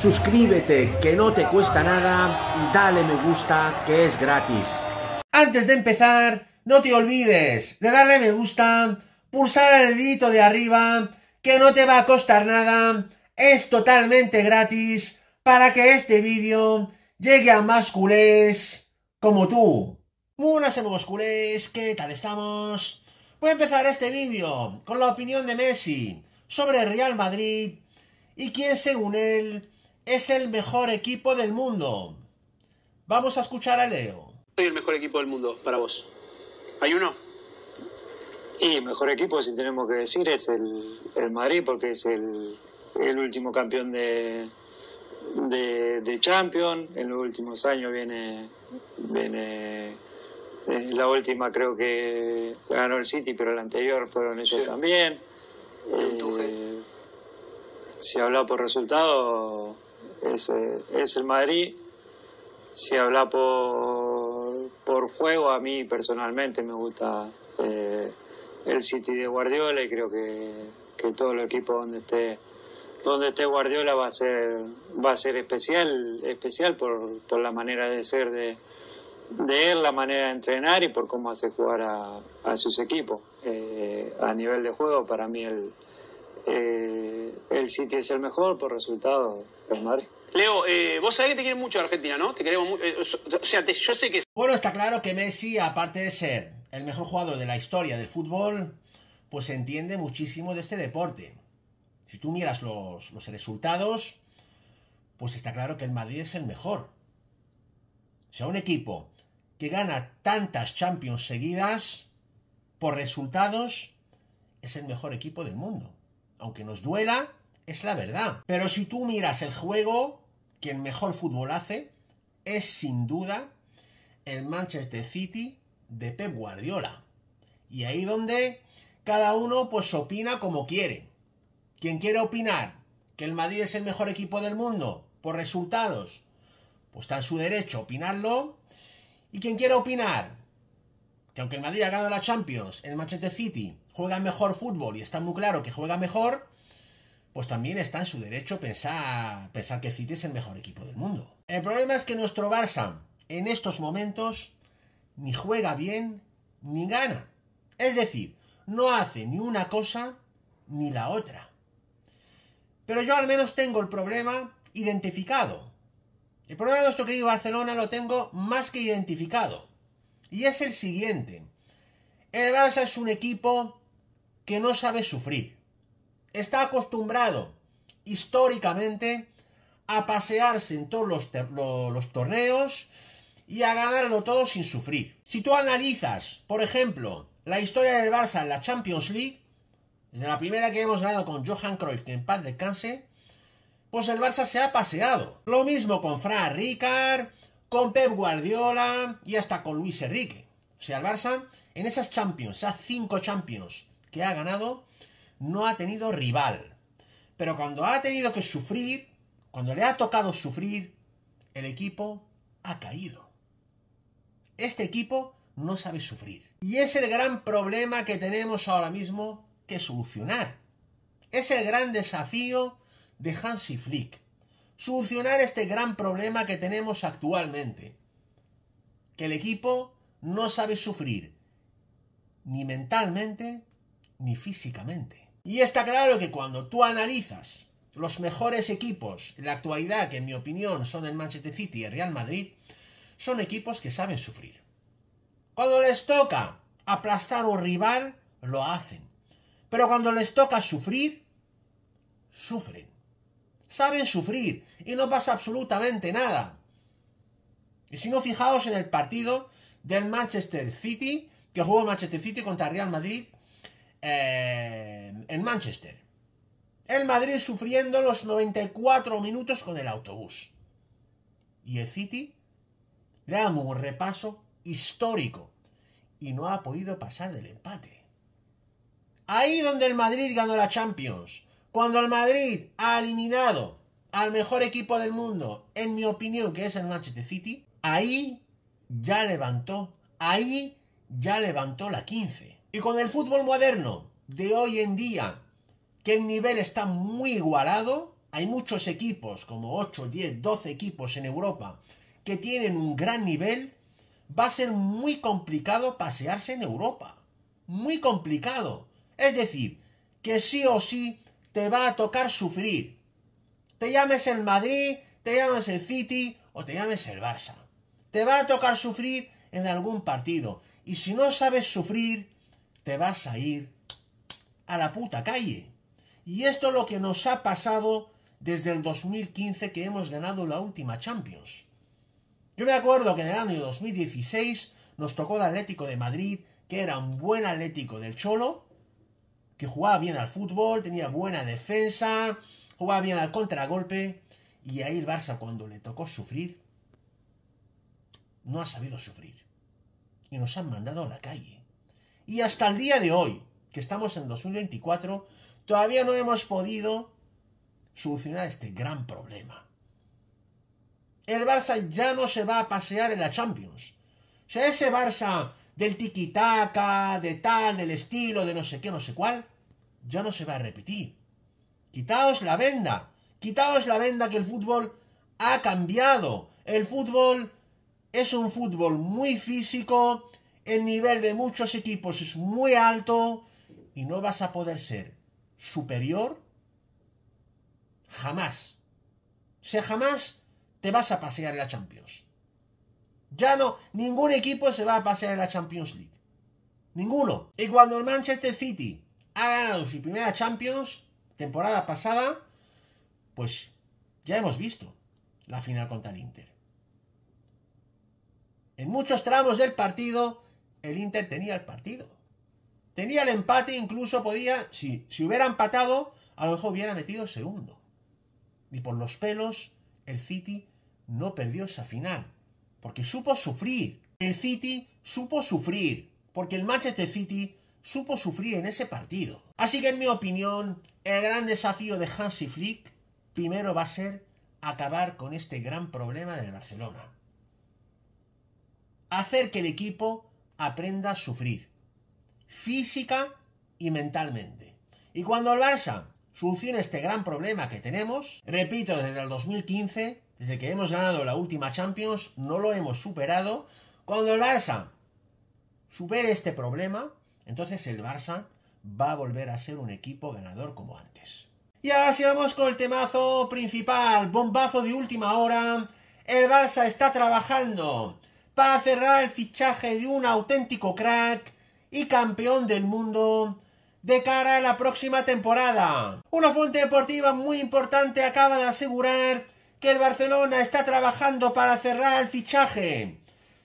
suscríbete que no te cuesta nada y dale me gusta que es gratis. Antes de empezar, no te olvides de darle me gusta, pulsar el dedito de arriba, que no te va a costar nada, es totalmente gratis para que este vídeo llegue a más culés como tú. Buenas amigos culés, ¿qué tal estamos? Voy a empezar este vídeo con la opinión de Messi sobre el Real Madrid y quién según él es el mejor equipo del mundo. Vamos a escuchar a Leo. Soy el mejor equipo del mundo para vos. ¿Hay uno? Y el mejor equipo, si tenemos que decir, es el, Madrid, porque es el, último campeón de, de, Champions. En los últimos años viene, viene eh, la última creo que ganó el City, pero la anterior fueron ellos también. Eh, si habla por resultado, es, eh, es el Madrid. Si habla por, por juego, a mí personalmente me gusta eh, el City de Guardiola y creo que, que todo el equipo donde esté donde esté Guardiola va a ser va a ser especial especial por, por la manera de ser de, de él, la manera de entrenar y por cómo hace jugar a, a sus equipos. Eh, a nivel de juego, para mí el, el City es el mejor por resultado el Madrid. Leo, eh, vos sabés que te quieren mucho a Argentina, ¿no? Te queremos mucho. Eh, o sea, yo sé que. Bueno, está claro que Messi, aparte de ser el mejor jugador de la historia del fútbol, pues entiende muchísimo de este deporte. Si tú miras los, los resultados, pues está claro que el Madrid es el mejor. O sea, un equipo que gana tantas Champions seguidas por resultados es el mejor equipo del mundo. Aunque nos duela, es la verdad. Pero si tú miras el juego, quien mejor fútbol hace es sin duda el Manchester City de Pep Guardiola. Y ahí donde cada uno pues opina como quiere. Quien quiere opinar que el Madrid es el mejor equipo del mundo por resultados, pues está en su derecho opinarlo. Y quien quiere opinar que aunque el Madrid ha ganado la Champions, el Manchester City juega mejor fútbol y está muy claro que juega mejor, pues también está en su derecho pensar, que City es el mejor equipo del mundo. El problema es que nuestro Barça en estos momentos ni juega bien ni gana. Es decir, no hace ni una cosa ni la otra. Pero yo al menos tengo el problema identificado. El problema de nuestro querido Barcelona lo tengo más que identificado. Y es el siguiente. El Barça es un equipo que no sabe sufrir está acostumbrado históricamente a pasearse en todos los, torneos y a ganarlo todo sin sufrir. Si tú analizas, por ejemplo, la historia del Barça en la Champions League, desde la primera que hemos ganado con Johan Cruyff, que en paz descanse, pues el Barça se ha paseado. Lo mismo con Fran Ricard, con Pep Guardiola y hasta con Luis Enrique. O sea, el Barça en esas Champions, esas cinco Champions que ha ganado, no ha tenido rival. Pero cuando ha tenido que sufrir, cuando le ha tocado sufrir, el equipo ha caído. Este equipo no sabe sufrir. Y es el gran problema que tenemos ahora mismo que solucionar. Es el gran desafío de Hansi Flick. Solucionar este gran problema que tenemos actualmente. Que el equipo no sabe sufrir. Ni mentalmente, ni físicamente. Y está claro que cuando tú analizas los mejores equipos en la actualidad, que en mi opinión son el Manchester City y el Real Madrid, son equipos que saben sufrir. Cuando les toca aplastar a un rival, lo hacen. Pero cuando les toca sufrir, sufren. Saben sufrir y no pasa absolutamente nada. Y si no, fijaos en el partido del Manchester City, que jugó Manchester City contra Real Madrid en, Manchester. El Madrid sufriendo los 94 minutos con el autobús. Y el City le damos un repaso histórico y no ha podido pasar del empate. Ahí donde el Madrid ganó la Champions, cuando el Madrid ha eliminado al mejor equipo del mundo, en mi opinión, que es el Manchester City, ahí ya levantó, ahí ya levantó la 15. Y con el fútbol moderno de hoy en día, que el nivel está muy igualado, hay muchos equipos, como 8, 10, 12 equipos en Europa, que tienen un gran nivel, va a ser muy complicado pasearse en Europa. Muy complicado. Es decir, que sí o sí te va a tocar sufrir. Te llames el Madrid, te llames el City o te llames el Barça. Te va a tocar sufrir en algún partido. Y si no sabes sufrir, te vas a ir a la puta calle. Y esto es lo que nos ha pasado desde el 2015 que hemos ganado la última Champions. Yo me acuerdo que en el año 2016 nos tocó el Atlético de Madrid, que era un buen Atlético del Cholo, que jugaba bien al fútbol, tenía buena defensa, jugaba bien al contragolpe, y ahí el Barça cuando le tocó sufrir, no ha sabido sufrir. Y nos han mandado a la calle. Y hasta el día de hoy, que estamos en 2024, todavía no hemos podido solucionar este gran problema. El Barça ya no se va a pasear en la Champions. O sea, ese Barça del tiquitaca, de tal, del estilo, de no sé qué, no sé cuál, ya no se va a repetir. Quitaos la venda. Quitaos la venda que el fútbol ha cambiado. El fútbol es un fútbol muy físico, el nivel de muchos equipos es muy alto y no vas a poder ser superior jamás. O sea, jamás te vas a pasear en la Champions. Ya no, ningún equipo se va a pasear en la Champions League. Ninguno. Y cuando el Manchester City ha ganado su primera Champions, temporada pasada, pues ya hemos visto la final contra el Inter. En muchos tramos del partido el Inter tenía el partido. Tenía el empate, incluso podía, si, hubiera empatado, a lo mejor hubiera metido el segundo. Y por los pelos, el City no perdió esa final, porque supo sufrir. El City supo sufrir, porque el Manchester City supo sufrir en ese partido. Así que en mi opinión, el gran desafío de Hansi Flick primero va a ser acabar con este gran problema del Barcelona. Hacer que el equipo aprenda a sufrir, física y mentalmente. Y cuando el Barça solucione este gran problema que tenemos, repito, desde el 2015, desde que hemos ganado la última Champions, no lo hemos superado. Cuando el Barça supere este problema, entonces el Barça va a volver a ser un equipo ganador como antes. Y ahora sí vamos con el temazo principal, bombazo de última hora. El Barça está trabajando para cerrar el fichaje de un auténtico crack y campeón del mundo de cara a la próxima temporada. Una fuente deportiva muy importante acaba de asegurar que el Barcelona está trabajando para cerrar el fichaje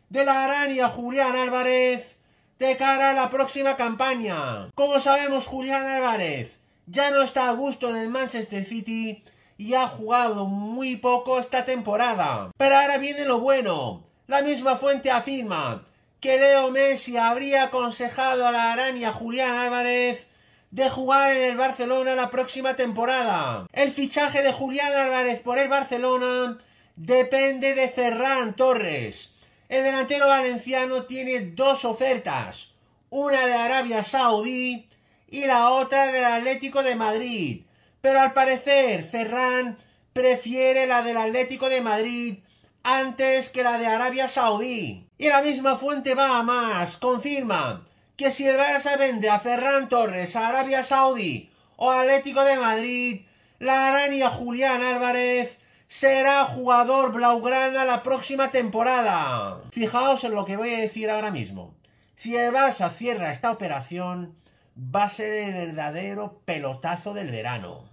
de la araña Julián Álvarez de cara a la próxima campaña. Como sabemos, Julián Álvarez ya no está a gusto del Manchester City y ha jugado muy poco esta temporada. Pero ahora viene lo bueno. La misma fuente afirma que Leo Messi habría aconsejado a la araña Julián Álvarez de jugar en el Barcelona la próxima temporada. El fichaje de Julián Álvarez por el Barcelona depende de Ferran Torres. El delantero valenciano tiene dos ofertas, una de Arabia Saudí y la otra del Atlético de Madrid. Pero al parecer Ferran prefiere la del Atlético de Madrid antes que la de Arabia Saudí. Y la misma fuente va a más, confirma que si el Barça vende a Ferran Torres a Arabia Saudí o Atlético de Madrid, la araña Julián Álvarez será jugador blaugrana la próxima temporada. Fijaos en lo que voy a decir ahora mismo. Si el Barça cierra esta operación, va a ser el verdadero pelotazo del verano.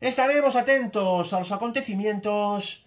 Estaremos atentos a los acontecimientos